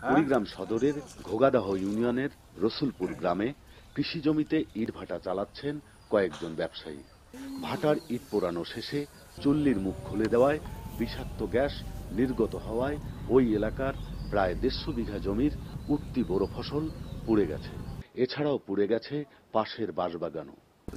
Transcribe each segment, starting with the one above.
হ্যাঁ? কুড়িগ্রাম সদরের ঘোগাদাহ ইউনিয়নের রসুলপুর গ্রামে কৃষি জমিতে ইট ভাটা চালাচ্ছেন কয়েকজন ব্যবসায়ী ভাটার ইট পোড়ানো শেষে চুল্লির মুখ খুলে দেওয়ায় বিষাক্ত গ্যাস নির্গত হওয়ায় ওই এলাকার প্রায় দেড়শো বিঘা জমির উঠতি বড় ফসল পুড়ে গেছে এছাড়াও পুড়ে গেছে পাশের বাঁশবাগানও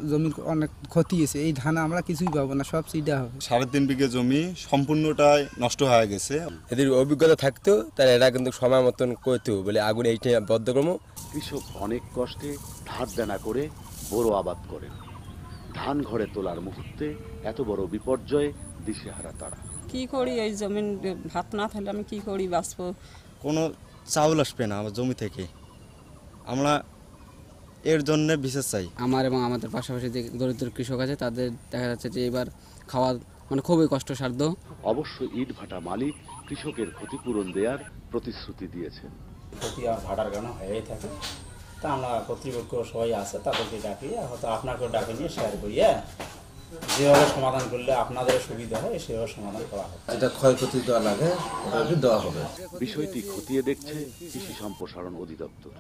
জমির অনেক ক্ষতি হয়েছে এই ধান আমরা কিছুই পাবো না সব সিডা হবে সাড়ে তিন বিঘে জমি সম্পূর্ণটাই নষ্ট হয়ে গেছে এদের অভিজ্ঞতা থাকতো তারা এরা কিন্তু সময় মতন করতো বলে আগুন এইটা বদ্ধক্রম কৃষক অনেক কষ্টে ধার দেনা করে বড় আবাদ করেন ধান ঘরে তোলার মুহূর্তে এত বড় বিপর্যয়ে হারা তারা কি করি এই জমিন ভাত না থাকলে আমি কি করি বাঁচবো কোনো চাউল আসবে না আমার জমি থেকে আমরা এর জন্য বিশেষ চাই আমার এবং আমাদের পাশাপাশি যে দরিদ্র কৃষক আছে তাদের দেখা যাচ্ছে যে এবার খাওয়া মানে খুবই কষ্টসাধ্য অবশ্য ইট ভাটা মালিক কৃষকের ক্ষতিপূরণ দেওয়ার প্রতিশ্রুতি দিয়েছেন প্রতি আর ভাটার কেন হয়েই থাকে তা আমরা কর্তৃপক্ষ সবাই আছে তাদেরকে ডাকিয়ে হয়তো আপনাকেও ডাকে নিয়ে শেয়ার করিয়া হ্যাঁ? যেভাবে সমাধান করলে আপনাদের সুবিধা হয় সেভাবে সমাধান করা হবে যেটা ক্ষয়ক্ষতি দেওয়া লাগে ওটাকে দেওয়া হবে বিষয়টি খতিয়ে দেখছে কৃষি সম্প্রসারণ অধিদপ্তর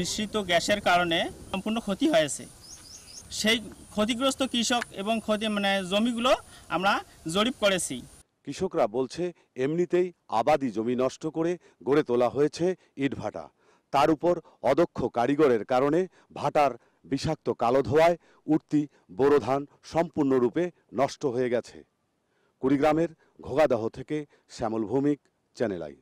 নিশ্চিত গ্যাসের কারণে সম্পূর্ণ ক্ষতি হয়েছে সেই ক্ষতিগ্রস্ত কৃষক এবং ক্ষতি মানে জমিগুলো আমরা জরিপ করেছি কৃষকরা বলছে এমনিতেই আবাদি জমি নষ্ট করে গড়ে তোলা হয়েছে ইটভাটা তার উপর অদক্ষ কারিগরের কারণে ভাটার বিষাক্ত কালো ধোয়ায় উঠতি বোরো ধান সম্পূর্ণরূপে নষ্ট হয়ে গেছে কুড়িগ্রামের ঘোগাদহ থেকে শ্যামল ভৌমিক চ্যানেল আই